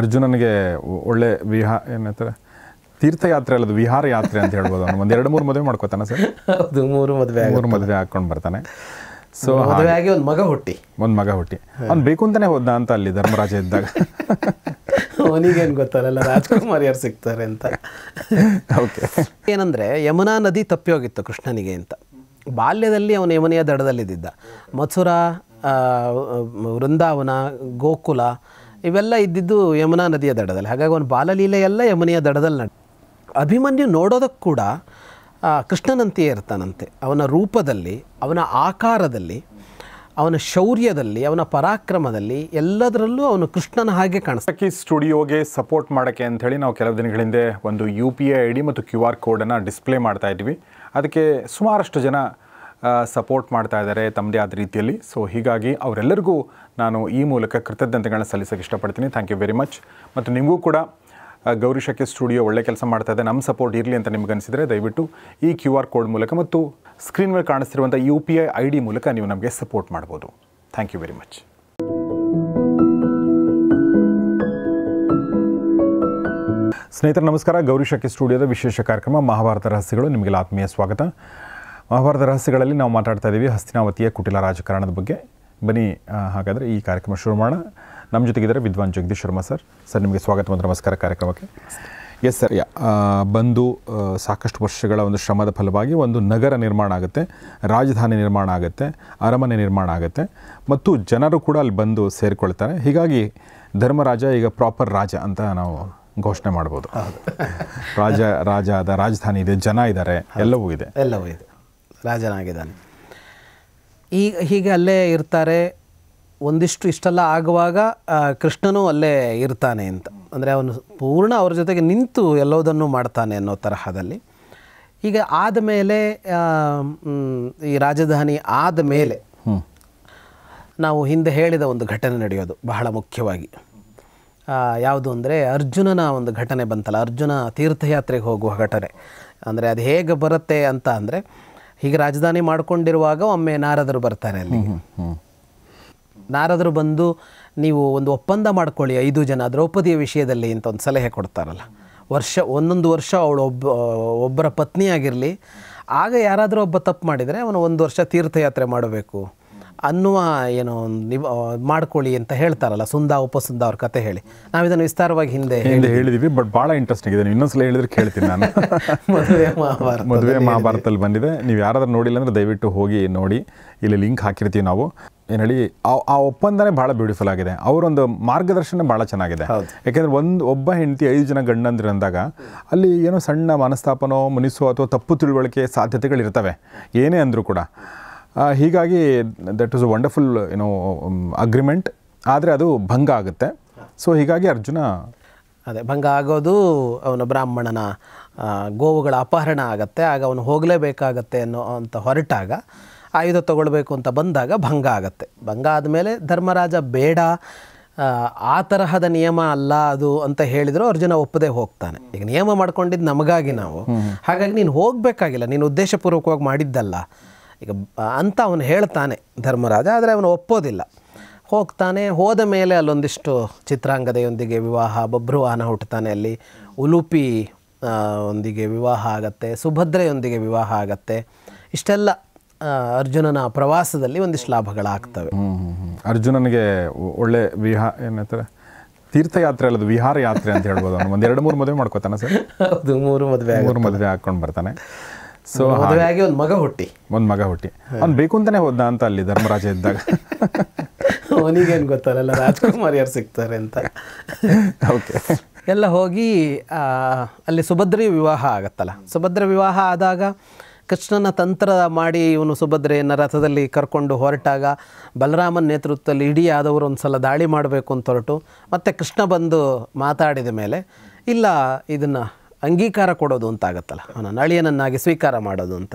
ಅರ್ಜುನನಿಗೆ ಒಳ್ಳೆ ವಿಹಾ ಏನಂತಾರೆ ತೀರ್ಥಯಾತ್ರೆ ಅಲ್ಲದು ವಿಹಾರ ಯಾತ್ರೆ ಅಂತ ಹೇಳ್ಬೋದು ಅವನು ಒಂದು ಎರಡು ಮೂರು ಮದುವೆ ಮಾಡ್ಕೋತಾನೆ ಸರ್ ಹೌದು ಮೂರು ಮದುವೆ ಮೂರು ಮದುವೆ ಹಾಕೊಂಡು ಬರ್ತಾನೆ ಸೊ ಮದುವೆ ಒಂದು ಮಗ ಹುಟ್ಟಿ ಒಂದು ಮಗ ಹುಟ್ಟಿ ಅವ್ನು ಬೇಕು ಅಂತಾನೆ ಹೋದ ಅಂತ ಅಲ್ಲಿ ಧರ್ಮರಾಜ ಇದ್ದಾಗ ಅವನಿಗೇನು ಗೊತ್ತಲ್ಲ ರಾಜ್ಕುಮಾರ್ ಯಾರು ಸಿಗ್ತಾರೆ ಅಂತ ಓಕೆ ಏನಂದರೆ ಯಮುನಾ ನದಿ ತಪ್ಪಿ ಹೋಗಿತ್ತು ಕೃಷ್ಣನಿಗೆ ಅಂತ ಬಾಲ್ಯದಲ್ಲಿ ಅವನು ಯಮುನೆಯ ದಡದಲ್ಲಿದ್ದ ಮಥುರಾ ವೃಂದಾವನ ಗೋಕುಲ ಇವೆಲ್ಲ ಇದ್ದಿದ್ದು ಯಮುನಾ ನದಿಯ ದಡದಲ್ಲಿ ಹಾಗಾಗಿ ಒಂದು ಬಾಲಲೀಲೆ ಎಲ್ಲ ಯಮುನೆಯ ದಡದಲ್ಲಿ ನಡೆ ಅಭಿಮನ್ಯು ನೋಡೋದಕ್ಕೆ ಕೂಡ ಕೃಷ್ಣನಂತೆಯೇ ಇರ್ತಾನಂತೆ ಅವನ ರೂಪದಲ್ಲಿ ಅವನ ಆಕಾರದಲ್ಲಿ ಅವನ ಶೌರ್ಯದಲ್ಲಿ ಅವನ ಪರಾಕ್ರಮದಲ್ಲಿ ಎಲ್ಲದರಲ್ಲೂ ಅವನು ಕೃಷ್ಣನ ಹಾಗೆ ಕಾಣಿಸ್ತಾ ಸ್ಟುಡಿಯೋಗೆ ಸಪೋರ್ಟ್ ಮಾಡೋಕ್ಕೆ ಅಂಥೇಳಿ ನಾವು ಕೆಲವು ದಿನಗಳ ಹಿಂದೆ ಒಂದು U P I I D ಮತ್ತು ಕ್ಯೂ ಆರ್ ಕೋಡನ್ನು ಡಿಸ್ಪ್ಲೇ ಮಾಡ್ತಾ ಇದ್ವಿ ಅದಕ್ಕೆ ಸುಮಾರಷ್ಟು ಜನ ಸಪೋರ್ಟ್ ಮಾಡ್ತಾ ಇದ್ದಾರೆ ತಮ್ಮದೇ ಆದ ರೀತಿಯಲ್ಲಿ ಸೊ ಹೀಗಾಗಿ ಅವರೆಲ್ಲರಿಗೂ ನಾನು ಈ ಮೂಲಕ ಕೃತಜ್ಞತೆಗಳನ್ನ ಸಲ್ಲಿಸೋಕೆ ಇಷ್ಟಪಡ್ತೀನಿ ಥ್ಯಾಂಕ್ ಯು ವೆರಿ ಮಚ್ ಮತ್ತು ನಿಮಗೂ ಕೂಡ ಗೌರಿ ಸ್ಟುಡಿಯೋ ಒಳ್ಳೆ ಕೆಲಸ ಮಾಡ್ತಾ ಇದೆ ನಮ್ಮ ಸಪೋರ್ಟ್ ಇರಲಿ ಅಂತ ನಿಮ್ಗೆ ಅನಿಸಿದರೆ ದಯವಿಟ್ಟು ಈ ಕ್ಯೂ ಆರ್ ಕೋಡ್ ಮೂಲಕ ಮತ್ತು ಸ್ಕ್ರೀನ್ ಮೇಲೆ ಕಾಣಿಸ್ತಿರುವಂಥ U P I I D ಮೂಲಕ ನೀವು ನಮಗೆ ಸಪೋರ್ಟ್ ಮಾಡ್ಬೋದು ಥ್ಯಾಂಕ್ ಯು ವೆರಿ ಮಚ್ ಸ್ನೇಹಿತರೆ ನಮಸ್ಕಾರ ಗೌರಿ ಸ್ಟುಡಿಯೋದ ವಿಶೇಷ ಕಾರ್ಯಕ್ರಮ ಮಹಾಭಾರತ ರಹಸ್ಯಗಳು ನಿಮಗೆ ಆತ್ಮೀಯ ಸ್ವಾಗತ ಮಹಾಭಾರತ ರಹಸ್ಯಗಳಲ್ಲಿ ನಾವು ಮಾತಾಡ್ತಾ ಇದ್ದೀವಿ ಹಸ್ತಿನಾವತಿಯ ಕುಟಿಲ ರಾಜಕಾರಣದ ಬಗ್ಗೆ ಬನ್ನಿ ಹಾಗಾದರೆ ಈ ಕಾರ್ಯಕ್ರಮ ಶುರು ಮಾಡೋಣ ನಮ್ಮ ಜೊತೆಗಿದ್ದಾರೆ ವಿದ್ವಾನ್ ಜಗದೀಶ್ ಶರ್ಮಾ ಸರ್ ಸರ್ ನಿಮಗೆ ಸ್ವಾಗತ ಮತ್ತು ನಮಸ್ಕಾರ ಕಾರ್ಯಕ್ರಮಕ್ಕೆ ಎಸ್ ಸರ್ ಬಂದು ಸಾಕಷ್ಟು ವರ್ಷಗಳ ಒಂದು ಶ್ರಮದ ಫಲವಾಗಿ ಒಂದು ನಗರ ನಿರ್ಮಾಣ ಆಗುತ್ತೆ ರಾಜಧಾನಿ ನಿರ್ಮಾಣ ಆಗುತ್ತೆ ಅರಮನೆ ನಿರ್ಮಾಣ ಆಗುತ್ತೆ ಮತ್ತು ಜನರು ಕೂಡ ಅಲ್ಲಿ ಬಂದು ಸೇರಿಕೊಳ್ತಾರೆ ಹೀಗಾಗಿ ಧರ್ಮರಾಜ ಈಗ ಪ್ರಾಪರ್ ರಾಜ ಅಂತ ನಾವು ಘೋಷಣೆ ಮಾಡ್ಬೋದು ರಾಜ ರಾಜ ಅದ ರಾಜಧಾನಿ ಇದೆ ಜನ ಇದ್ದಾರೆ ಎಲ್ಲವೂ ಇದೆ ಎಲ್ಲವೂ ಇದೆ ರಾಜನಾಗಿದ್ದಾನೆ ಈಗ ಹೀಗೆ ಅಲ್ಲೇ ಇರ್ತಾರೆ ಒಂದಿಷ್ಟು ಇಷ್ಟೆಲ್ಲ ಆಗುವಾಗ ಕೃಷ್ಣನೂ ಅಲ್ಲೇ ಇರ್ತಾನೆ ಅಂತ ಅಂದರೆ ಅವನು ಪೂರ್ಣ ಅವ್ರ ಜೊತೆಗೆ ನಿಂತು ಎಲ್ಲೋದನ್ನು ಮಾಡ್ತಾನೆ ಅನ್ನೋ ತರಹದಲ್ಲಿ ಈಗ ಆದಮೇಲೆ ಈ ರಾಜಧಾನಿ ಆದ ಮೇಲೆ ನಾವು ಹಿಂದೆ ಹೇಳಿದ ಒಂದು ಘಟನೆ ನಡೆಯೋದು ಬಹಳ ಮುಖ್ಯವಾಗಿ ಯಾವುದು ಅಂದರೆ ಅರ್ಜುನನ ಒಂದು ಘಟನೆ ಬಂತಲ್ಲ ಅರ್ಜುನ ತೀರ್ಥಯಾತ್ರೆಗೆ ಹೋಗುವ ಘಟನೆ ಅಂದರೆ ಅದು ಹೇಗೆ ಬರುತ್ತೆ ಅಂತ ಅಂದರೆ ಹೀಗೆ ರಾಜಧಾನಿ ಮಾಡಿಕೊಂಡಿರುವಾಗ ಒಮ್ಮೆ ನಾರದರು ಬರ್ತಾರೆ ಅಲ್ಲಿ ನಾರದರು ಬಂದು ನೀವು ಒಂದು ಒಪ್ಪಂದ ಮಾಡ್ಕೊಳ್ಳಿ ಐದು ಜನ ದ್ರೌಪದಿಯ ವಿಷಯದಲ್ಲಿ ಅಂತ ಒಂದು ಸಲಹೆ ಕೊಡ್ತಾರಲ್ಲ ವರ್ಷ ಒಂದೊಂದು ವರ್ಷ ಅವಳು ಒಬ್ಬ ಒಬ್ಬರ ಪತ್ನಿಯಾಗಿರಲಿ ಆಗ ಯಾರಾದರೂ ಒಬ್ಬ ತಪ್ಪು ಮಾಡಿದರೆ ಅವನು ಒಂದು ವರ್ಷ ತೀರ್ಥಯಾತ್ರೆ ಮಾಡಬೇಕು ಅನ್ನುವ ಏನೋ ಮಾಡ್ಕೊಳ್ಳಿ ಅಂತ ಹೇಳ್ತಾರಲ್ಲ ಸುಂದಾ ಉಪಸುಂದ ಅವ್ರ ಕತೆ ಹೇಳಿ ನಾವು ಇದನ್ನು ವಿಸ್ತಾರವಾಗಿ ಹಿಂದೆ ಹಿಂದೆ ಹೇಳಿದ್ದೀವಿ ಬಟ್ ಭಾಳ ಇಂಟ್ರೆಸ್ಟಿಂಗ್ ಇದೆ ಇನ್ನೊಂದ್ಸಲ ಹೇಳಿದ್ರೆ ಕೇಳ್ತೀನಿ ನಾನು ಮದುವೆ ಮಹಾಭಾರತ ಮದುವೆ ಮಹಾಭಾರತದಲ್ಲಿ ಬಂದಿದೆ ನೀವು ಯಾರಾದ್ರೂ ನೋಡಿಲ್ಲ ಅಂದ್ರೆ ದಯವಿಟ್ಟು ಹೋಗಿ ನೋಡಿ ಇಲ್ಲಿ ಲಿಂಕ್ ಹಾಕಿರ್ತೀವಿ ನಾವು ಏನು ಹೇಳಿ ಆ ಒಪ್ಪಂದನೇ ಭಾಳ ಬ್ಯೂಟಿಫುಲ್ ಆಗಿದೆ ಅವರೊಂದು ಮಾರ್ಗದರ್ಶನ ಭಾಳ ಚೆನ್ನಾಗಿದೆ ಯಾಕೆಂದ್ರೆ ಒಂದು ಒಬ್ಬ ಹೆಂಡತಿ ಐದು ಜನ ಗಂಡಂದ್ರೆ ಅಂದಾಗ ಅಲ್ಲಿ ಏನೋ ಸಣ್ಣ ಮನಸ್ತಾಪನೋ ಮುನಿಸೋ ಅಥವಾ ತಪ್ಪು ತಿಳುವಳಿಕೆ ಸಾಧ್ಯತೆಗಳಿರ್ತವೆ ಏನೇ ಅಂದರೂ ಕೂಡ ಹೀಗಾಗಿ ದಟ್ ಇಸ್ ಅ ವಂಡರ್ಫುಲ್ ಏನೋ ಅಗ್ರಿಮೆಂಟ್ ಆದರೆ ಅದು ಭಂಗ ಆಗುತ್ತೆ ಸೊ ಹೀಗಾಗಿ ಅರ್ಜುನ ಅದೇ ಭಂಗ ಆಗೋದು ಅವನ ಬ್ರಾಹ್ಮಣನ ಗೋವುಗಳ ಅಪಹರಣ ಆಗುತ್ತೆ ಆಗ ಅವನು ಹೋಗಲೇಬೇಕಾಗತ್ತೆ ಅನ್ನೋ ಅಂತ ಹೊರಟಾಗ ಆಯುಧ ತಗೊಳ್ಬೇಕು ಅಂತ ಬಂದಾಗ ಭಂಗ ಆಗತ್ತೆ ಭಂಗ ಆದಮೇಲೆ ಧರ್ಮರಾಜ ಬೇಡ ಆ ತರಹದ ನಿಯಮ ಅಲ್ಲ ಅದು ಅಂತ ಹೇಳಿದ್ರು ಅರ್ಜುನ ಒಪ್ಪದೆ ಹೋಗ್ತಾನೆ ಈಗ ನಿಯಮ ಮಾಡ್ಕೊಂಡಿದ್ದು ನಮಗಾಗಿ ನಾವು ಹಾಗಾಗಿ ನೀನು ಹೋಗಬೇಕಾಗಿಲ್ಲ ನೀನು ಉದ್ದೇಶಪೂರ್ವಕವಾಗಿ ಮಾಡಿದ್ದಲ್ಲ ಈಗ ಅಂತ ಅವನು ಹೇಳ್ತಾನೆ ಧರ್ಮರಾಜ ಆದರೆ ಅವನು ಒಪ್ಪೋದಿಲ್ಲ ಹೋಗ್ತಾನೆ ಹೋದ ಮೇಲೆ ಅಲ್ಲೊಂದಿಷ್ಟು ಚಿತ್ರಾಂಗದೆಯೊಂದಿಗೆ ವಿವಾಹ ಬಬ್ರುವಾಹನ ಹುಟ್ಟುತ್ತಾನೆ ಅಲ್ಲಿ ಉಲುಪಿ ಒಂದಿಗೆ ವಿವಾಹ ಆಗತ್ತೆ ಸುಭದ್ರೆಯೊಂದಿಗೆ ವಿವಾಹ ಆಗತ್ತೆ ಇಷ್ಟೆಲ್ಲ ಅರ್ಜುನನ ಪ್ರವಾಸದಲ್ಲಿ ಒಂದಿಷ್ಟು ಲಾಭಗಳಾಗ್ತವೆ ಅರ್ಜುನನಿಗೆ ಒಳ್ಳೆ ವಿಹ ಏನಂತಾರೆ ತೀರ್ಥಯಾತ್ರೆ ಅಲ್ಲದು ವಿಹಾರ ಯಾತ್ರೆ ಅಂತ ಹೇಳ್ಬೋದು ಒಂದು ಎರಡು ಮೂರು ಮದುವೆ ಮಾಡ್ಕೋತಾನೆ ಸರ್ ಹೌದು ಮೂರು ಮದುವೆ ಮೂರು ಮದುವೆ ಹಾಕ್ಕೊಂಡು ಬರ್ತಾನೆ ಸೊ ಹಾಗೆ ಒಂದು ಮಗ ಹುಟ್ಟಿ ಒಂದು ಮಗ ಹುಟ್ಟಿ ಅವ್ನು ಬೇಕು ಅಂತಾನೆ ಹೋದ ಅಂತ ಅಲ್ಲಿ ಧರ್ಮರಾಜ ಇದ್ದಾಗ ಅವನಿಗೇನು ಗೊತ್ತಲ್ಲ ರಾಜ್ಕುಮಾರ್ ಯಾರು ಸಿಗ್ತಾರೆ ಅಂತ ಓಕೆ ಎಲ್ಲ ಹೋಗಿ ಅಲ್ಲಿ ಸುಭದ್ರಿ ವಿವಾಹ ಆಗತ್ತಲ್ಲ ಸುಭದ್ರ ವಿವಾಹ ಆದಾಗ ಕೃಷ್ಣನ ತಂತ್ರ ಮಾಡಿ ಇವನು ಸುಭದ್ರೆಯನ್ನ ರಥದಲ್ಲಿ ಕರ್ಕೊಂಡು ಹೊರಟಾಗ ಬಲರಾಮನ ನೇತೃತ್ವದಲ್ಲಿ ಇಡೀ ಆದವರು ಒಂದು ಸಲ ದಾಳಿ ಮಾಡಬೇಕು ಅಂತ ಹೊರಟು ಮತ್ತು ಕೃಷ್ಣ ಬಂದು ಮಾತಾಡಿದ ಮೇಲೆ ಇಲ್ಲ ಇದನ್ನು ಅಂಗೀಕಾರ ಕೊಡೋದು ಅಂತ ಆಗುತ್ತಲ್ಲ ಅವನ ನಳಿಯನನ್ನಾಗಿ ಸ್ವೀಕಾರ ಮಾಡೋದು ಅಂತ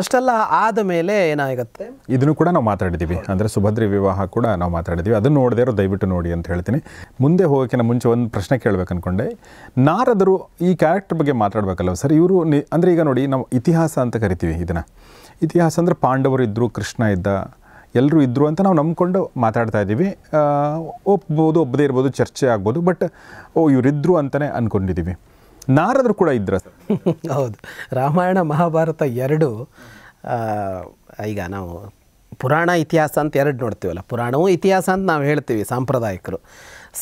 ಅಷ್ಟೆಲ್ಲ ಆದ ಮೇಲೆ ಏನಾಗುತ್ತೆ ಇದನ್ನು ಕೂಡ ನಾವು ಮಾತಾಡಿದ್ದೀವಿ ಅಂದರೆ ಸುಭದ್ರಿ ವಿವಾಹ ಕೂಡ ನಾವು ಮಾತಾಡಿದ್ದೀವಿ ಅದನ್ನು ನೋಡದೇ ಇರೋ ದಯವಿಟ್ಟು ನೋಡಿ ಅಂತ ಹೇಳ್ತೀನಿ ಮುಂದೆ ಹೋಗೋಕ್ಕಿಂತ ಮುಂಚೆ ಒಂದು ಪ್ರಶ್ನೆ ಕೇಳಬೇಕು ಅಂದ್ಕೊಂಡೆ ನಾರದರು ಈ ಕ್ಯಾರೆಕ್ಟರ್ ಬಗ್ಗೆ ಮಾತಾಡಬೇಕಲ್ವ ಸರ್ ಇವರು ಅಂದರೆ ಈಗ ನೋಡಿ ನಾವು ಇತಿಹಾಸ ಅಂತ ಕರಿತೀವಿ ಇದನ್ನು ಇತಿಹಾಸ ಅಂದರೆ ಪಾಂಡವರು ಇದ್ದರು ಕೃಷ್ಣ ಇದ್ದ ಎಲ್ಲರೂ ಇದ್ದರು ಅಂತ ನಾವು ನಂಬ್ಕೊಂಡು ಮಾತಾಡ್ತಾ ಇದ್ದೀವಿ ಒಪ್ಬೋದು ಒಬ್ಬದೇ ಇರ್ಬೋದು ಚರ್ಚೆ ಆಗ್ಬೋದು ಬಟ್ ಓ ಇವರಿದ್ದರು ಅಂತಲೇ ಅಂದ್ಕೊಂಡಿದ್ದೀವಿ ನಾರದ್ರು ಕೂಡ ಇದ್ರ ಹೌದು ರಾಮಾಯಣ ಮಹಾಭಾರತ ಎರಡು ಈಗ ನಾವು ಪುರಾಣ ಇತಿಹಾಸ ಅಂತ ಎರಡು ನೋಡ್ತೀವಲ್ಲ ಪುರಾಣವೂ ಇತಿಹಾಸ ಅಂತ ನಾವು ಹೇಳ್ತೀವಿ ಸಾಂಪ್ರದಾಯಿಕರು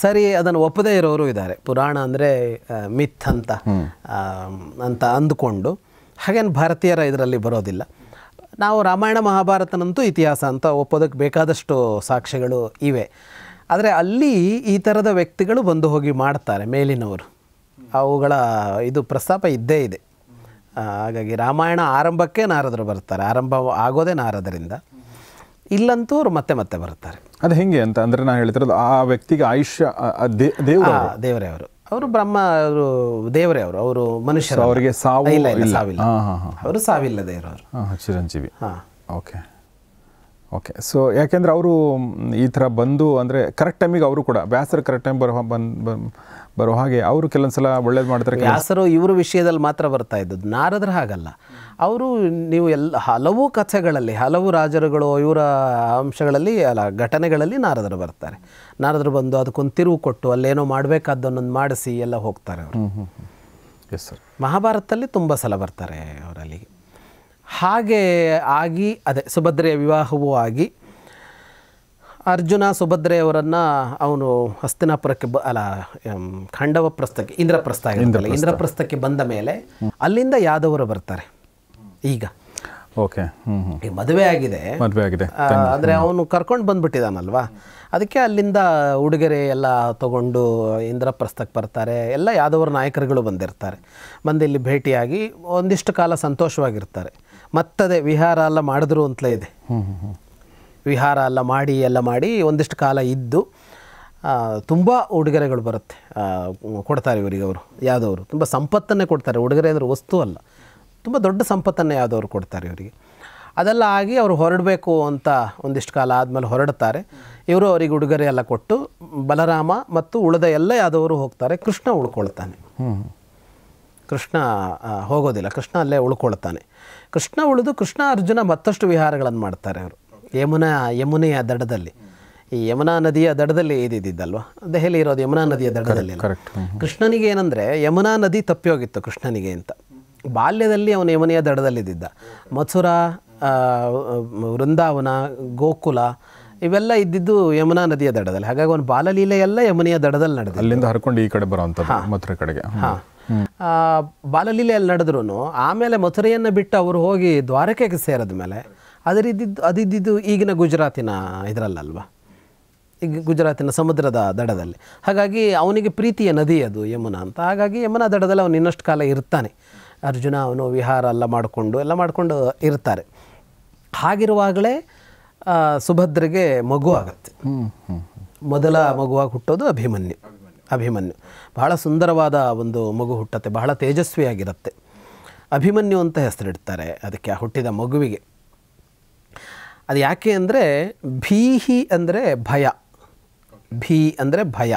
ಸರಿ ಅದನ್ನು ಒಪ್ಪದೇ ಇರೋರು ಇದ್ದಾರೆ ಪುರಾಣ ಅಂದರೆ ಮಿಥ್ ಅಂತ ಅಂತ ಅಂದುಕೊಂಡು ಹಾಗೇನು ಭಾರತೀಯರ ಇದರಲ್ಲಿ ಬರೋದಿಲ್ಲ ನಾವು ರಾಮಾಯಣ ಮಹಾಭಾರತನಂತೂ ಇತಿಹಾಸ ಅಂತ ಒಪ್ಪೋದಕ್ಕೆ ಬೇಕಾದಷ್ಟು ಸಾಕ್ಷ್ಯಗಳು ಇವೆ ಆದರೆ ಅಲ್ಲಿ ಈ ಥರದ ವ್ಯಕ್ತಿಗಳು ಬಂದು ಹೋಗಿ ಮಾಡ್ತಾರೆ ಮೇಲಿನವರು ಅವುಗಳ ಇದು ಪ್ರಸ್ತಾಪ ಇದ್ದೇ ಇದೆ ಹಾಗಾಗಿ ರಾಮಾಯಣ ಆರಂಭಕ್ಕೆ ನಾರದರು ಬರ್ತಾರೆ ಆರಂಭ ಆಗೋದೇ ನಾರದರಿಂದ ಇಲ್ಲಂತೂ ಅವರು ಮತ್ತೆ ಮತ್ತೆ ಬರ್ತಾರೆ ಅದು ಹೆಂಗೆ ಅಂತ ಅಂದರೆ ನಾನು ಹೇಳ್ತಿರೋದು ಆ ವ್ಯಕ್ತಿಗೆ ಆಯುಷ್ಯ ದೇವರೇ ಅವರು ಅವರು ಬ್ರಹ್ಮ ಅವರು ದೇವರೇ ಅವರು ಅವರು ಮನುಷ್ಯರು ಅವರಿಗೆ ಸಾವು ಇಲ್ಲ ಇಲ್ಲ ಸಾವಿಲ್ಲ ಅವರು ಸಾವಿಲ್ಲ ದೇವರವರು ಚಿರಂಜೀವಿ ಹಾಂ ಓಕೆ ಓಕೆ ಸೊ ಯಾಕೆಂದ್ರೆ ಅವರು ಈ ಥರ ಬಂದು ಅಂದರೆ ಕರೆಕ್ಟ್ ಟೈಮಿಗೆ ಅವರು ಕೂಡ ವ್ಯಾಸರು ಕರೆಕ್ಟ್ ಟೈಮ್ ಬರೋ ಬಂದು ಬರೋ ಹಾಗೆ ಅವರು ಸಲ ಒಳ್ಳೇದು ಮಾಡ್ತಾರೆ ವ್ಯಾಸರು ಇವ್ರ ವಿಷಯದಲ್ಲಿ ಮಾತ್ರ ಬರ್ತಾ ಇದ್ದದ್ದು ನಾರದ್ರ ಹಾಗಲ್ಲ ಅವರು ನೀವು ಎಲ್ಲ ಹಲವು ಕಥೆಗಳಲ್ಲಿ ಹಲವು ರಾಜರುಗಳು ಇವರ ಅಂಶಗಳಲ್ಲಿ ಅಲ್ಲ ಘಟನೆಗಳಲ್ಲಿ ನಾರದರು ಬರ್ತಾರೆ ನಾರದರು ಬಂದು ಅದಕ್ಕೊಂದು ತಿರುವು ಕೊಟ್ಟು ಅಲ್ಲೇನೋ ಮಾಡಬೇಕಾದ್ದನ್ನೊಂದು ಮಾಡಿಸಿ ಎಲ್ಲ ಹೋಗ್ತಾರೆ ಅವರು ಎಸ್ ಸರ್ ಮಹಾಭಾರತದಲ್ಲಿ ತುಂಬ ಸಲ ಬರ್ತಾರೆ ಅವರಲ್ಲಿ ಹಾಗೆ ಆಗಿ ಅದೇ ಸುಭದ್ರೆಯ ವಿವಾಹವೂ ಆಗಿ ಅರ್ಜುನ ಸುಭದ್ರೆಯವರನ್ನು ಅವನು ಹಸ್ತಿನಾಪುರಕ್ಕೆ ಬ ಅಲ್ಲ ಖಂಡವ ಪ್ರಸ್ಥಕ್ಕೆ ಇಂದ್ರಪ್ರಸ್ಥ ಇಂದ್ರಪ್ರಸ್ಥಕ್ಕೆ ಬಂದ ಮೇಲೆ ಅಲ್ಲಿಂದ ಯಾದವರು ಬರ್ತಾರೆ ಈಗ ಓಕೆ ಮದುವೆ ಆಗಿದೆ ಮದುವೆ ಆಗಿದೆ ಅಂದರೆ ಅವನು ಕರ್ಕೊಂಡು ಬಂದ್ಬಿಟ್ಟಿದ್ದಾನಲ್ವಾ ಅದಕ್ಕೆ ಅಲ್ಲಿಂದ ಉಡುಗೆರೆ ಎಲ್ಲ ತಗೊಂಡು ಇಂದ್ರಪ್ರಸ್ಥಕ್ಕೆ ಬರ್ತಾರೆ ಎಲ್ಲ ಯಾದವರ ನಾಯಕರುಗಳು ಬಂದಿರ್ತಾರೆ ಬಂದು ಇಲ್ಲಿ ಭೇಟಿಯಾಗಿ ಒಂದಿಷ್ಟು ಕಾಲ ಸಂತೋಷವಾಗಿರ್ತಾರೆ ಮತ್ತದೇ ವಿಹಾರ ಎಲ್ಲ ಮಾಡಿದ್ರು ಅಂತಲೇ ಇದೆ ವಿಹಾರ ಎಲ್ಲ ಮಾಡಿ ಎಲ್ಲ ಮಾಡಿ ಒಂದಿಷ್ಟು ಕಾಲ ಇದ್ದು ತುಂಬ ಉಡುಗೊರೆಗಳು ಬರುತ್ತೆ ಕೊಡ್ತಾರೆ ಇವರಿಗೆ ಅವರು ಯಾವುದವರು ತುಂಬ ಸಂಪತ್ತನ್ನೇ ಕೊಡ್ತಾರೆ ಉಡುಗೊರೆ ಅಂದರೆ ವಸ್ತು ಅಲ್ಲ ತುಂಬ ದೊಡ್ಡ ಸಂಪತ್ತನ್ನೇ ಯಾವುದವರು ಕೊಡ್ತಾರೆ ಇವರಿಗೆ ಅದೆಲ್ಲ ಆಗಿ ಅವರು ಹೊರಡಬೇಕು ಅಂತ ಒಂದಿಷ್ಟು ಕಾಲ ಆದಮೇಲೆ ಹೊರಡ್ತಾರೆ ಇವರು ಅವರಿಗೆ ಉಡುಗೊರೆ ಎಲ್ಲ ಕೊಟ್ಟು ಬಲರಾಮ ಮತ್ತು ಉಳಿದ ಎಲ್ಲ ಯಾದವರು ಹೋಗ್ತಾರೆ ಕೃಷ್ಣ ಉಳ್ಕೊಳ್ತಾನೆ ಕೃಷ್ಣ ಹೋಗೋದಿಲ್ಲ ಕೃಷ್ಣ ಅಲ್ಲೇ ಉಳ್ಕೊಳ್ತಾನೆ ಕೃಷ್ಣ ಉಳಿದು ಕೃಷ್ಣ ಅರ್ಜುನ ಮತ್ತಷ್ಟು ವಿಹಾರಗಳನ್ನು ಮಾಡ್ತಾರೆ ಅವರು ಯಮುನಾ ಯಮುನೆಯ ದಡದಲ್ಲಿ ಈ ಯಮುನಾ ನದಿಯ ದಡದಲ್ಲಿ ಇದ್ದಿದ್ದಲ್ವ ದೆಹಲಿ ಇರೋದು ಯಮುನಾ ನದಿಯ ದಡದಲ್ಲಿ ಕೃಷ್ಣನಿಗೆ ಏನಂದರೆ ಯಮುನಾ ನದಿ ತಪ್ಪಿ ಹೋಗಿತ್ತು ಕೃಷ್ಣನಿಗೆ ಅಂತ ಬಾಲ್ಯದಲ್ಲಿ ಅವನು ಯಮುನೆಯ ದಡದಲ್ಲಿದ್ದಿದ್ದ ಮಥುರಾ ವೃಂದಾವನ ಗೋಕುಲ ಇವೆಲ್ಲ ಇದ್ದಿದ್ದು ಯಮುನಾ ನದಿಯ ದಡದಲ್ಲಿ ಹಾಗಾಗಿ ಅವನು ಬಾಲಲೀಲೆ ಎಲ್ಲ ಯಮುನೆಯ ದಡದಲ್ಲಿ ನಡೆದ ಅಲ್ಲಿಂದ ಹರ್ಕೊಂಡು ಈ ಕಡೆ ಬರುವಂಥದ್ದು ಮಥುರೆ ಕಡೆಗೆ ಹಾಂ ಬಾಲಲೀಲೆಯಲ್ಲಿ ನಡೆದ್ರು ಆಮೇಲೆ ಮಥುರೆಯನ್ನು ಬಿಟ್ಟು ಅವರು ಹೋಗಿ ದ್ವಾರಕೆಗೆ ಸೇರಿದ ಮೇಲೆ ಅದರಿದ್ದು ಅದಿದ್ದಿದ್ದು ಈಗಿನ ಗುಜರಾತಿನ ಇದರಲ್ಲಲ್ವ ಈಗ ಗುಜರಾತಿನ ಸಮುದ್ರದ ದಡದಲ್ಲಿ ಹಾಗಾಗಿ ಅವನಿಗೆ ಪ್ರೀತಿಯ ನದಿ ಅದು ಯಮುನಾ ಅಂತ ಹಾಗಾಗಿ ಯಮುನಾ ದಡದಲ್ಲಿ ಅವನು ಇನ್ನಷ್ಟು ಕಾಲ ಇರ್ತಾನೆ ಅರ್ಜುನ ಅವನು ವಿಹಾರ ಎಲ್ಲ ಮಾಡಿಕೊಂಡು ಎಲ್ಲ ಮಾಡಿಕೊಂಡು ಇರ್ತಾರೆ ಹಾಗಿರುವಾಗಲೇ ಸುಭದ್ರಿಗೆ ಮಗು ಆಗುತ್ತೆ ಮೊದಲ ಮಗುವಾಗಿ ಹುಟ್ಟೋದು ಅಭಿಮನ್ಯು ಅಭಿಮನ್ಯು ಬಹಳ ಸುಂದರವಾದ ಒಂದು ಮಗು ಹುಟ್ಟತ್ತೆ ಬಹಳ ತೇಜಸ್ವಿಯಾಗಿರುತ್ತೆ ಅಭಿಮನ್ಯು ಅಂತ ಹೆಸರಿಡ್ತಾರೆ ಅದಕ್ಕೆ ಆ ಹುಟ್ಟಿದ ಮಗುವಿಗೆ ಅದು ಯಾಕೆ ಅಂದರೆ ಭೀಹಿ ಅಂದರೆ ಭಯ ಭೀ ಅಂದರೆ ಭಯ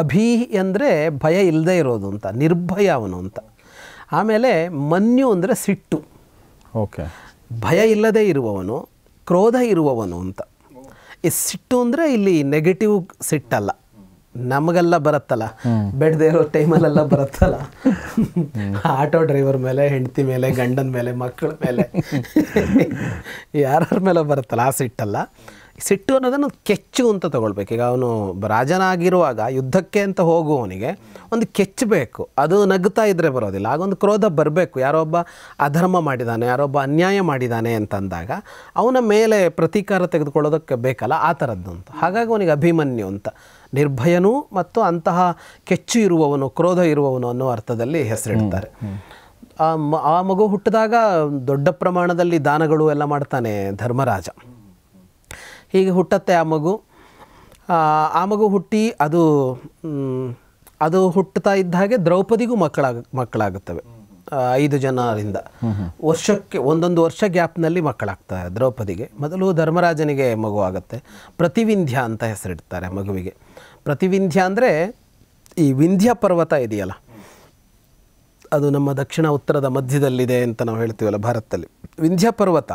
ಅಭೀಹಿ ಅಂದರೆ ಭಯ ಇಲ್ಲದೆ ಇರೋದು ಅಂತ ನಿರ್ಭಯ ಅವನು ಅಂತ ಆಮೇಲೆ ಮನ್ಯು ಅಂದರೆ ಸಿಟ್ಟು ಓಕೆ ಭಯ ಇಲ್ಲದೆ ಇರುವವನು ಕ್ರೋಧ ಇರುವವನು ಅಂತ ಈ ಸಿಟ್ಟು ಅಂದರೆ ಇಲ್ಲಿ ನೆಗೆಟಿವ್ ಸಿಟ್ಟಲ್ಲ ನಮಗೆಲ್ಲ ಬರುತ್ತಲ್ಲ ಬೆಡ್ದೇ ಇರೋ ಟೈಮಲ್ಲೆಲ್ಲ ಬರುತ್ತಲ್ಲ ಆಟೋ ಡ್ರೈವರ್ ಮೇಲೆ ಹೆಂಡತಿ ಮೇಲೆ ಗಂಡನ ಮೇಲೆ ಮಕ್ಕಳ ಮೇಲೆ ಯಾರ್ಯಾರ ಮೇಲೆ ಬರುತ್ತಲ್ಲ ಆ ಸಿಟ್ಟಲ್ಲ ಸಿಟ್ಟು ಅನ್ನೋದನ್ನು ಕೆಚ್ಚು ಅಂತ ತಗೊಳ್ಬೇಕು ಈಗ ಅವನು ರಾಜನಾಗಿರುವಾಗ ಯುದ್ಧಕ್ಕೆ ಅಂತ ಹೋಗುವವನಿಗೆ ಒಂದು ಕೆಚ್ಚಬೇಕು ಅದು ನಗ್ತಾ ಇದ್ದರೆ ಬರೋದಿಲ್ಲ ಆಗೊಂದು ಕ್ರೋಧ ಬರಬೇಕು ಯಾರೊಬ್ಬ ಅಧರ್ಮ ಮಾಡಿದ್ದಾನೆ ಯಾರೊಬ್ಬ ಅನ್ಯಾಯ ಮಾಡಿದ್ದಾನೆ ಅಂತಂದಾಗ ಅವನ ಮೇಲೆ ಪ್ರತೀಕಾರ ತೆಗೆದುಕೊಳ್ಳೋದಕ್ಕೆ ಬೇಕಲ್ಲ ಆ ಥರದ್ದು ಅಂತ ಹಾಗಾಗಿ ಅವನಿಗೆ ಅಭಿಮನ್ಯು ಅಂತ ನಿರ್ಭಯನೂ ಮತ್ತು ಅಂತಹ ಕೆಚ್ಚು ಇರುವವನು ಕ್ರೋಧ ಇರುವವನು ಅನ್ನೋ ಅರ್ಥದಲ್ಲಿ ಹೆಸರಿಡ್ತಾರೆ ಆ ಮಗು ಹುಟ್ಟಿದಾಗ ದೊಡ್ಡ ಪ್ರಮಾಣದಲ್ಲಿ ದಾನಗಳು ಎಲ್ಲ ಮಾಡ್ತಾನೆ ಧರ್ಮರಾಜ ಹೀಗೆ ಹುಟ್ಟತ್ತೆ ಆ ಮಗು ಆ ಮಗು ಹುಟ್ಟಿ ಅದು ಅದು ಹುಟ್ಟುತ್ತಾ ಇದ್ದ ಹಾಗೆ ದ್ರೌಪದಿಗೂ ಮಕ್ಕಳಾಗ ಮಕ್ಕಳಾಗುತ್ತವೆ ಐದು ಜನರಿಂದ ವರ್ಷಕ್ಕೆ ಒಂದೊಂದು ವರ್ಷ ಗ್ಯಾಪ್ನಲ್ಲಿ ಮಕ್ಕಳಾಗ್ತಾರೆ ದ್ರೌಪದಿಗೆ ಮೊದಲು ಧರ್ಮರಾಜನಿಗೆ ಮಗು ಆಗುತ್ತೆ ಪ್ರತಿವಿಂಧ್ಯ ಅಂತ ಹೆಸರಿಡ್ತಾರೆ ಮಗುವಿಗೆ ಪ್ರತಿವಿಂಧ್ಯ ಅಂದರೆ ಈ ವಿಂಧ್ಯ ಪರ್ವತ ಇದೆಯಲ್ಲ ಅದು ನಮ್ಮ ದಕ್ಷಿಣ ಉತ್ತರದ ಮಧ್ಯದಲ್ಲಿದೆ ಅಂತ ನಾವು ಹೇಳ್ತೀವಲ್ಲ ಭಾರತದಲ್ಲಿ ವಿಂಧ್ಯ ಪರ್ವತ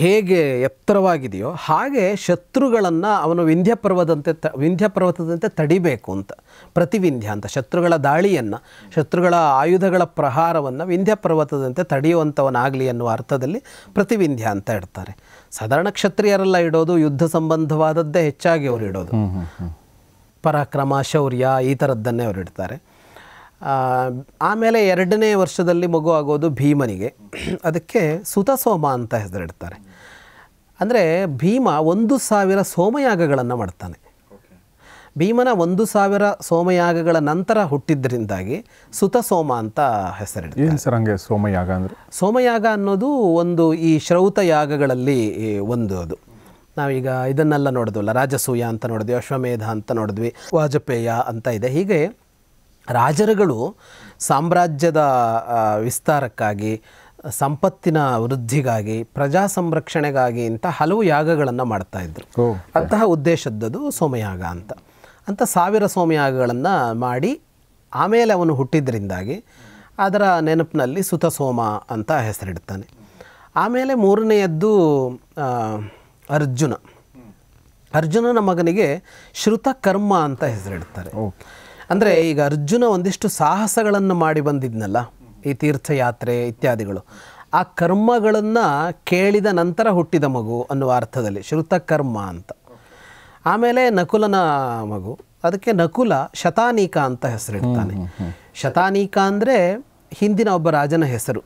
ಹೇಗೆ ಎತ್ತರವಾಗಿದೆಯೋ ಹಾಗೆ ಶತ್ರುಗಳನ್ನು ಅವನು ವಿಂಧ್ಯ ಪರ್ವದಂತೆ ತ ವಿಂಧ್ಯ ಪರ್ವತದಂತೆ ತಡಿಬೇಕು ಅಂತ ಪ್ರತಿವಿಂಧ್ಯ ಅಂತ ಶತ್ರುಗಳ ದಾಳಿಯನ್ನು ಶತ್ರುಗಳ ಆಯುಧಗಳ ಪ್ರಹಾರವನ್ನು ವಿಂಧ್ಯ ಪರ್ವತದಂತೆ ತಡೆಯುವಂಥವನಾಗಲಿ ಅನ್ನುವ ಅರ್ಥದಲ್ಲಿ ಪ್ರತಿವಿಂಧ್ಯ ಅಂತ ಇಡ್ತಾರೆ ಸಾಧಾರಣ ಕ್ಷತ್ರಿಯರೆಲ್ಲ ಇಡೋದು ಯುದ್ಧ ಸಂಬಂಧವಾದದ್ದೇ ಹೆಚ್ಚಾಗಿ ಅವರು ಇಡೋದು ಪರಾಕ್ರಮ ಶೌರ್ಯ ಈ ಥರದ್ದನ್ನೇ ಅವರು ಇಡ್ತಾರೆ ಆಮೇಲೆ ಎರಡನೇ ವರ್ಷದಲ್ಲಿ ಮಗು ಆಗೋದು ಭೀಮನಿಗೆ ಅದಕ್ಕೆ ಸುತಸೋಮ ಅಂತ ಹೆಸರಿಡ್ತಾರೆ ಅಂದರೆ ಭೀಮ ಒಂದು ಸಾವಿರ ಸೋಮಯಾಗಗಳನ್ನು ಮಾಡ್ತಾನೆ ಭೀಮನ ಒಂದು ಸಾವಿರ ಸೋಮಯಾಗಗಳ ನಂತರ ಹುಟ್ಟಿದ್ದರಿಂದಾಗಿ ಸುತಸೋಮ ಅಂತ ಹೆಸರಿಡ್ತಾರೆ ಸೋಮಯಾಗ ಅಂದರೆ ಸೋಮಯಾಗ ಅನ್ನೋದು ಒಂದು ಈ ಶ್ರೌತ ಯಾಗಗಳಲ್ಲಿ ಒಂದು ಅದು ನಾವೀಗ ಇದನ್ನೆಲ್ಲ ನೋಡಿದ್ವಲ್ಲ ರಾಜಸೂಯ ಅಂತ ನೋಡಿದ್ವಿ ಅಶ್ವಮೇಧ ಅಂತ ನೋಡಿದ್ವಿ ವಾಜಪೇಯ ಅಂತ ಇದೆ ಹೀಗೆ ರಾಜರುಗಳು ಸಾಮ್ರಾಜ್ಯದ ವಿಸ್ತಾರಕ್ಕಾಗಿ ಸಂಪತ್ತಿನ ವೃದ್ಧಿಗಾಗಿ ಪ್ರಜಾ ಸಂರಕ್ಷಣೆಗಾಗಿ ಅಂತ ಹಲವು ಯಾಗಗಳನ್ನು ಮಾಡ್ತಾ ಇದ್ರು ಅಂತಹ ಉದ್ದೇಶದ್ದದು ಸೋಮಯಾಗ ಅಂತ ಅಂತ ಸಾವಿರ ಸೋಮಯಾಗಗಳನ್ನು ಮಾಡಿ ಆಮೇಲೆ ಅವನು ಹುಟ್ಟಿದ್ರಿಂದಾಗಿ ಅದರ ನೆನಪಿನಲ್ಲಿ ಸುತ ಸೋಮ ಅಂತ ಹೆಸರಿಡ್ತಾನೆ ಆಮೇಲೆ ಮೂರನೆಯದ್ದು ಅರ್ಜುನ ಅರ್ಜುನನ ಮಗನಿಗೆ ಶ್ರುತಕರ್ಮ ಅಂತ ಹೆಸರಿಡ್ತಾರೆ ಅಂದರೆ ಈಗ ಅರ್ಜುನ ಒಂದಿಷ್ಟು ಸಾಹಸಗಳನ್ನು ಮಾಡಿ ಬಂದಿದ್ನಲ್ಲ ಈ ತೀರ್ಥಯಾತ್ರೆ ಇತ್ಯಾದಿಗಳು ಆ ಕರ್ಮಗಳನ್ನು ಕೇಳಿದ ನಂತರ ಹುಟ್ಟಿದ ಮಗು ಅನ್ನುವ ಅರ್ಥದಲ್ಲಿ ಕರ್ಮ ಅಂತ ಆಮೇಲೆ ನಕುಲನ ಮಗು ಅದಕ್ಕೆ ನಕುಲ ಶತಾನೀಕ ಅಂತ ಹೆಸರಿಡ್ತಾನೆ ಶತಾನೀಕ ಅಂದರೆ ಹಿಂದಿನ ಒಬ್ಬ ರಾಜನ ಹೆಸರು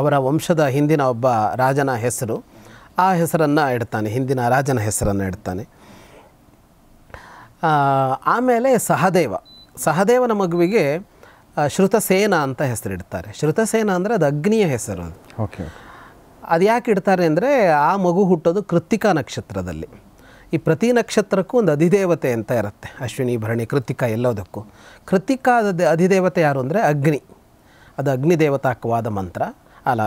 ಅವರ ವಂಶದ ಹಿಂದಿನ ಒಬ್ಬ ರಾಜನ ಹೆಸರು ಆ ಹೆಸರನ್ನು ಇಡ್ತಾನೆ ಹಿಂದಿನ ರಾಜನ ಹೆಸರನ್ನು ಇಡ್ತಾನೆ ಆಮೇಲೆ ಸಹದೇವ ಸಹದೇವನ ಮಗುವಿಗೆ ಶ್ರುತಸೇನ ಅಂತ ಹೆಸರಿಡ್ತಾರೆ ಶ್ರುತಸೇನ ಅಂದರೆ ಅದು ಅಗ್ನಿಯ ಹೆಸರು ಅದು ಓಕೆ ಅದು ಯಾಕೆ ಇಡ್ತಾರೆ ಅಂದರೆ ಆ ಮಗು ಹುಟ್ಟೋದು ಕೃತ್ತಿಕಾ ನಕ್ಷತ್ರದಲ್ಲಿ ಈ ಪ್ರತಿ ನಕ್ಷತ್ರಕ್ಕೂ ಒಂದು ಅಧಿದೇವತೆ ಅಂತ ಇರುತ್ತೆ ಅಶ್ವಿನಿ ಭರಣಿ ಕೃತಿಕ ಎಲ್ಲೋದಕ್ಕೂ ಕೃತಿಕಾದ ಅಧಿದೇವತೆ ಯಾರು ಅಂದರೆ ಅಗ್ನಿ ಅದು ಅಗ್ನಿದೇವತಾಕವಾದ ಮಂತ್ರ ಅಲ್ಲ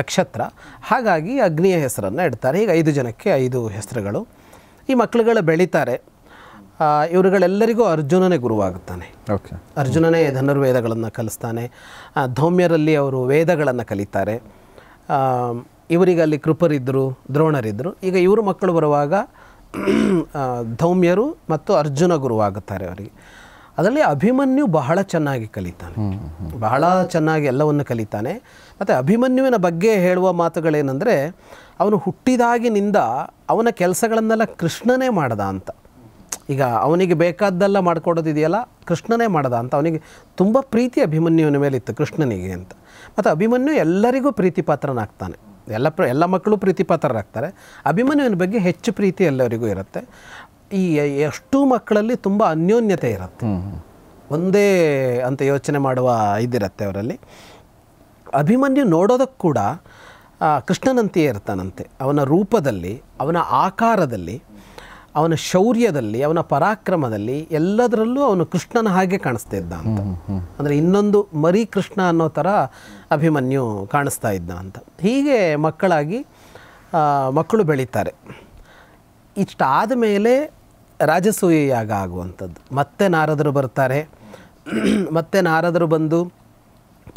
ನಕ್ಷತ್ರ ಹಾಗಾಗಿ ಅಗ್ನಿಯ ಹೆಸರನ್ನು ಇಡ್ತಾರೆ ಈಗ ಐದು ಜನಕ್ಕೆ ಐದು ಹೆಸರುಗಳು ಈ ಮಕ್ಕಳುಗಳು ಬೆಳೀತಾರೆ ಇವರುಗಳೆಲ್ಲರಿಗೂ ಅರ್ಜುನನೇ ಗುರುವಾಗುತ್ತಾನೆ ಓಕೆ ಅರ್ಜುನನೇ ಧನುರ್ವೇದಗಳನ್ನು ಕಲಿಸ್ತಾನೆ ಧೌಮ್ಯರಲ್ಲಿ ಅವರು ವೇದಗಳನ್ನು ಕಲಿತಾರೆ ಇವರಿಗೆ ಅಲ್ಲಿ ಕೃಪರಿದ್ದರು ದ್ರೋಣರಿದ್ದರು ಈಗ ಇವರು ಮಕ್ಕಳು ಬರುವಾಗ ಧೌಮ್ಯರು ಮತ್ತು ಅರ್ಜುನ ಗುರುವಾಗುತ್ತಾರೆ ಅವರಿಗೆ ಅದರಲ್ಲಿ ಅಭಿಮನ್ಯು ಬಹಳ ಚೆನ್ನಾಗಿ ಕಲಿತಾನೆ ಬಹಳ ಚೆನ್ನಾಗಿ ಎಲ್ಲವನ್ನು ಕಲಿತಾನೆ ಮತ್ತು ಅಭಿಮನ್ಯುವಿನ ಬಗ್ಗೆ ಹೇಳುವ ಮಾತುಗಳೇನೆಂದರೆ ಅವನು ಹುಟ್ಟಿದಾಗಿನಿಂದ ಅವನ ಕೆಲಸಗಳನ್ನೆಲ್ಲ ಕೃಷ್ಣನೇ ಮಾಡ್ದ ಅಂತ ಈಗ ಅವನಿಗೆ ಬೇಕಾದ್ದೆಲ್ಲ ಮಾಡ್ಕೊಡೋದಿದೆಯಲ್ಲ ಕೃಷ್ಣನೇ ಮಾಡ್ದ ಅಂತ ಅವನಿಗೆ ತುಂಬ ಪ್ರೀತಿ ಅಭಿಮನ್ಯುವಿನ ಇತ್ತು ಕೃಷ್ಣನಿಗೆ ಅಂತ ಮತ್ತು ಅಭಿಮನ್ಯು ಎಲ್ಲರಿಗೂ ಪ್ರೀತಿಪಾತ್ರನಾಗ್ತಾನೆ ಎಲ್ಲ ಪ್ರ ಎಲ್ಲ ಮಕ್ಕಳು ಪ್ರೀತಿಪಾತ್ರರಾಗ್ತಾರೆ ಅಭಿಮನ್ಯುವಿನ ಬಗ್ಗೆ ಹೆಚ್ಚು ಪ್ರೀತಿ ಎಲ್ಲರಿಗೂ ಇರುತ್ತೆ ಈ ಎಷ್ಟು ಮಕ್ಕಳಲ್ಲಿ ತುಂಬ ಅನ್ಯೋನ್ಯತೆ ಇರುತ್ತೆ ಒಂದೇ ಅಂತ ಯೋಚನೆ ಮಾಡುವ ಇದಿರತ್ತೆ ಅವರಲ್ಲಿ ಅಭಿಮನ್ಯು ನೋಡೋದಕ್ಕೆ ಕೂಡ ಕೃಷ್ಣನಂತೆಯೇ ಇರ್ತಾನಂತೆ ಅವನ ರೂಪದಲ್ಲಿ ಅವನ ಆಕಾರದಲ್ಲಿ ಅವನ ಶೌರ್ಯದಲ್ಲಿ ಅವನ ಪರಾಕ್ರಮದಲ್ಲಿ ಎಲ್ಲದರಲ್ಲೂ ಅವನು ಕೃಷ್ಣನ ಹಾಗೆ ಕಾಣಿಸ್ತಾ ಇದ್ದ ಅಂತ ಅಂದರೆ ಇನ್ನೊಂದು ಮರಿ ಕೃಷ್ಣ ಅನ್ನೋ ಥರ ಅಭಿಮನ್ಯು ಕಾಣಿಸ್ತಾ ಇದ್ದ ಅಂತ ಹೀಗೆ ಮಕ್ಕಳಾಗಿ ಮಕ್ಕಳು ಬೆಳೀತಾರೆ ಇಷ್ಟಾದ ಮೇಲೆ ರಾಜಸೂಯ ಯಾಗ ಆಗುವಂಥದ್ದು ಮತ್ತೆ ನಾರದರು ಬರ್ತಾರೆ ಮತ್ತೆ ನಾರದರು ಬಂದು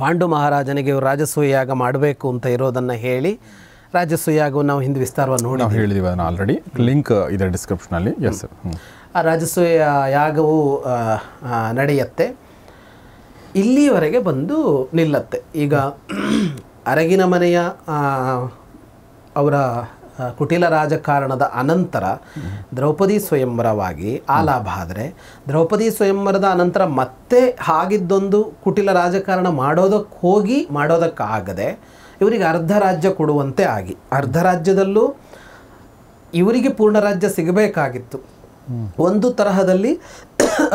ಪಾಂಡು ಮಹಾರಾಜನಿಗೆ ರಾಜಸೂಯಾಗ ಮಾಡಬೇಕು ಅಂತ ಇರೋದನ್ನು ಹೇಳಿ ರಾಜಸೂಯಾಗೂ ನಾವು ಹಿಂದೆ ವಿಸ್ತಾರವಾಗಿ ನೋಡಿ ನಾವು ಹೇಳಿದೀವಿ ಆಲ್ರೆಡಿ ಲಿಂಕ್ uh, ಇದೆ ಡಿಸ್ಕ್ರಿಪ್ಷನಲ್ಲಿ ಎಸ್ ಸರ್ ಆ ರಾಜಸೂಯ ಯಾಗವು ನಡೆಯುತ್ತೆ ಇಲ್ಲಿವರೆಗೆ ಬಂದು ನಿಲ್ಲತ್ತೆ ಈಗ ಅರಗಿನ ಮನೆಯ ಅವರ ಕುಟಿಲ ರಾಜಕಾರಣದ ಅನಂತರ ದ್ರೌಪದಿ ಸ್ವಯಂವರವಾಗಿ ಆಲಾಭ ಆದರೆ ದ್ರೌಪದಿ ಸ್ವಯಂವರದ ಅನಂತರ ಮತ್ತೆ ಹಾಗಿದ್ದೊಂದು ಕುಟಿಲ ರಾಜಕಾರಣ ಮಾಡೋದಕ್ಕೆ ಹೋಗಿ ಮಾಡೋದಕ್ಕಾಗದೆ ಇವರಿಗೆ ಅರ್ಧ ರಾಜ್ಯ ಕೊಡುವಂತೆ ಆಗಿ ಅರ್ಧ ರಾಜ್ಯದಲ್ಲೂ ಇವರಿಗೆ ಪೂರ್ಣ ರಾಜ್ಯ ಸಿಗಬೇಕಾಗಿತ್ತು ಒಂದು ತರಹದಲ್ಲಿ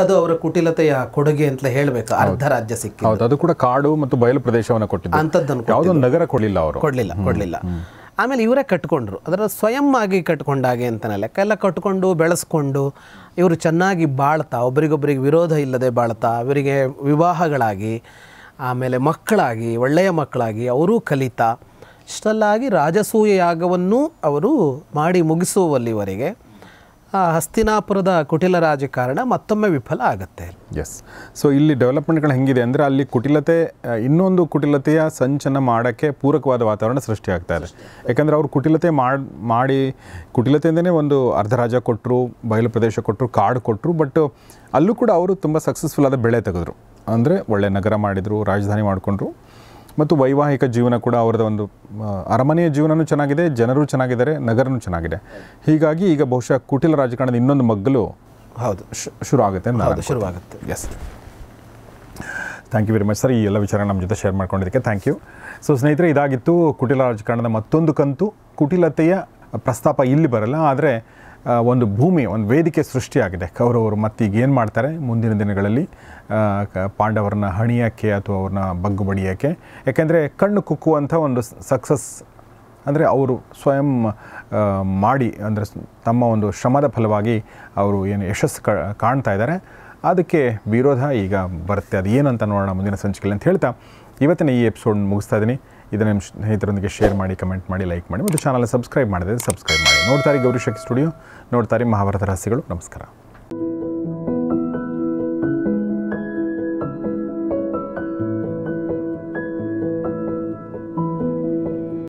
ಅದು ಅವರ ಕುಟಿಲತೆಯ ಕೊಡುಗೆ ಅಂತ ಹೇಳಬೇಕು ಅರ್ಧ ರಾಜ್ಯ ಹೌದು ಅದು ಕೂಡ ಕಾಡು ಮತ್ತು ಬಯಲು ಪ್ರದೇಶವನ್ನು ಕೊಟ್ಟಿದ್ದು ಅಂಥದ್ದನ್ನು ನಗರ ಕೊಡಲಿಲ್ಲ ಅವರು ಕೊಡಲಿಲ್ಲ ಕೊಡಲಿಲ್ಲ ಆಮೇಲೆ ಇವರೇ ಕಟ್ಕೊಂಡ್ರು ಅದರ ಸ್ವಯಂ ಆಗಿ ಕಟ್ಕೊಂಡಾಗೆ ಅಂತ ಲೆಕ್ಕ ಎಲ್ಲ ಕಟ್ಕೊಂಡು ಬೆಳೆಸ್ಕೊಂಡು ಇವರು ಚೆನ್ನಾಗಿ ಬಾಳ್ತಾ ಒಬ್ಬರಿಗೊಬ್ಬರಿಗೆ ವಿರೋಧ ಇಲ್ಲದೆ ಬಾಳ್ತಾ ಇವರಿಗೆ ವಿವಾಹಗಳಾಗಿ ಆಮೇಲೆ ಮಕ್ಕಳಾಗಿ ಒಳ್ಳೆಯ ಮಕ್ಕಳಾಗಿ ಅವರೂ ಕಲಿತಾ ಇಷ್ಟಲ್ಲಾಗಿ ರಾಜಸೂಯ ಯಾಗವನ್ನು ಅವರು ಮಾಡಿ ಮುಗಿಸುವಲ್ಲಿವರೆಗೆ ಹಸ್ತಿನಾಪುರದ ಕುಟಿಲ ರಾಜಕಾರಣ ಮತ್ತೊಮ್ಮೆ ವಿಫಲ ಆಗುತ್ತೆ ಎಸ್ ಸೊ ಇಲ್ಲಿ ಡೆವಲಪ್ಮೆಂಟ್ಗಳು ಹೆಂಗಿದೆ ಅಂದರೆ ಅಲ್ಲಿ ಕುಟಿಲತೆ ಇನ್ನೊಂದು ಕುಟಿಲತೆಯ ಸಂಚನ ಮಾಡೋಕ್ಕೆ ಪೂರಕವಾದ ವಾತಾವರಣ ಸೃಷ್ಟಿಯಾಗ್ತಾ ಇದೆ ಯಾಕಂದರೆ ಅವರು ಕುಟಿಲತೆ ಮಾಡಿ ಮಾಡಿ ಕುಟಿಲತೆಯಿಂದನೇ ಒಂದು ಅರ್ಧ ರಾಜ ಕೊಟ್ಟರು ಬಯಲು ಪ್ರದೇಶ ಕೊಟ್ಟರು ಕಾಡು ಕೊಟ್ಟರು ಬಟ್ ಅಲ್ಲೂ ಕೂಡ ಅವರು ತುಂಬ ಸಕ್ಸಸ್ಫುಲ್ ಆದ ಬೆಳೆ ತೆಗೆದ್ರು ಅಂದರೆ ಒಳ್ಳೆ ನಗರ ಮಾಡಿದರು ರಾಜಧಾನಿ ಮಾಡಿಕೊಂಡ್ರು ಮತ್ತು ವೈವಾಹಿಕ ಜೀವನ ಕೂಡ ಅವ್ರದ್ದು ಒಂದು ಅರಮನೆಯ ಜೀವನವೂ ಚೆನ್ನಾಗಿದೆ ಜನರು ಚೆನ್ನಾಗಿದ್ದಾರೆ ನಗರನೂ ಚೆನ್ನಾಗಿದೆ ಹೀಗಾಗಿ ಈಗ ಬಹುಶಃ ಕುಟಿಲ ರಾಜಕಾರಣದ ಇನ್ನೊಂದು ಮಗ್ಗಲು ಹೌದು ಶುರು ಆಗುತ್ತೆ ಹೌದು ಶುರುವಾಗುತ್ತೆ yes thank you very much sir ಈ ಎಲ್ಲ ವಿಚಾರ ನಮ್ಮ ಜೊತೆ ಶೇರ್ ಮಾಡ್ಕೊಂಡಿದ್ದಕ್ಕೆ ಥ್ಯಾಂಕ್ ಯು ಸೊ ಸ್ನೇಹಿತರೆ ಇದಾಗಿತ್ತು ಕುಟಿಲ ರಾಜಕಾರಣದ ಮತ್ತೊಂದು ಕಂತು ಕುಟಿಲತೆಯ ಪ್ರಸ್ತಾಪ ಇಲ್ಲಿ ಬರಲ್ಲ ಆದರೆ ಒಂದು ಭೂಮಿ ಒಂದು ವೇದಿಕೆ ಸೃಷ್ಟಿಯಾಗಿದೆ ಕೌರವರು ಈಗ ಏನು ಮಾಡ್ತಾರೆ ಮುಂದಿನ ದಿನಗಳಲ್ಲಿ ಪಾಂಡವರನ್ನ ಹಣಿಯೋಕ್ಕೆ ಅಥವಾ ಅವ್ರನ್ನ ಬಗ್ಗು ಬಡಿಯೋಕ್ಕೆ ಯಾಕೆಂದರೆ ಕಣ್ಣು ಕುಕ್ಕುವಂಥ ಒಂದು ಸಕ್ಸಸ್ ಅಂದರೆ ಅವರು ಸ್ವಯಂ ಮಾಡಿ ಅಂದರೆ ತಮ್ಮ ಒಂದು ಶ್ರಮದ ಫಲವಾಗಿ ಅವರು ಏನು ಯಶಸ್ಸು ಕಾಣ್ತಾ ಇದ್ದಾರೆ ಅದಕ್ಕೆ ವಿರೋಧ ಈಗ ಬರುತ್ತೆ ಅದು ಏನು ಅಂತ ನೋಡೋಣ ಮುಂದಿನ ಸಂಚಿಕೆಯಲ್ಲಿ ಅಂತ ಹೇಳ್ತಾ ಇವತ್ತಿನ ಈ ಎಪಿಸೋಡ್ ಮುಗಿಸ್ತಾ ಇದ್ದೀನಿ ಇದನ್ನು ನಿಮ್ಮ ಸ್ನೇಹಿತರೊಂದಿಗೆ ಶೇರ್ ಮಾಡಿ ಕಮೆಂಟ್ ಮಾಡಿ ಲೈಕ್ ಮಾಡಿ ಮತ್ತು ಚಾನಲ್ ಸಬ್ಸ್ಕ್ರೈಬ್ ಮಾಡಿದರೆ ಸಬ್ಸ್ಕ್ರೈಬ್ ಮಾಡಿ ನೋಡ್ತಾರೆ ಗೌರಿಶಕ್ತಿ ಸ್ಟುಡಿಯೋ ನೋಡ್ತಾರೆ ಮಹಾಭಾರತ ರಹಸ್ಯಗಳು ನಮಸ್ಕಾರ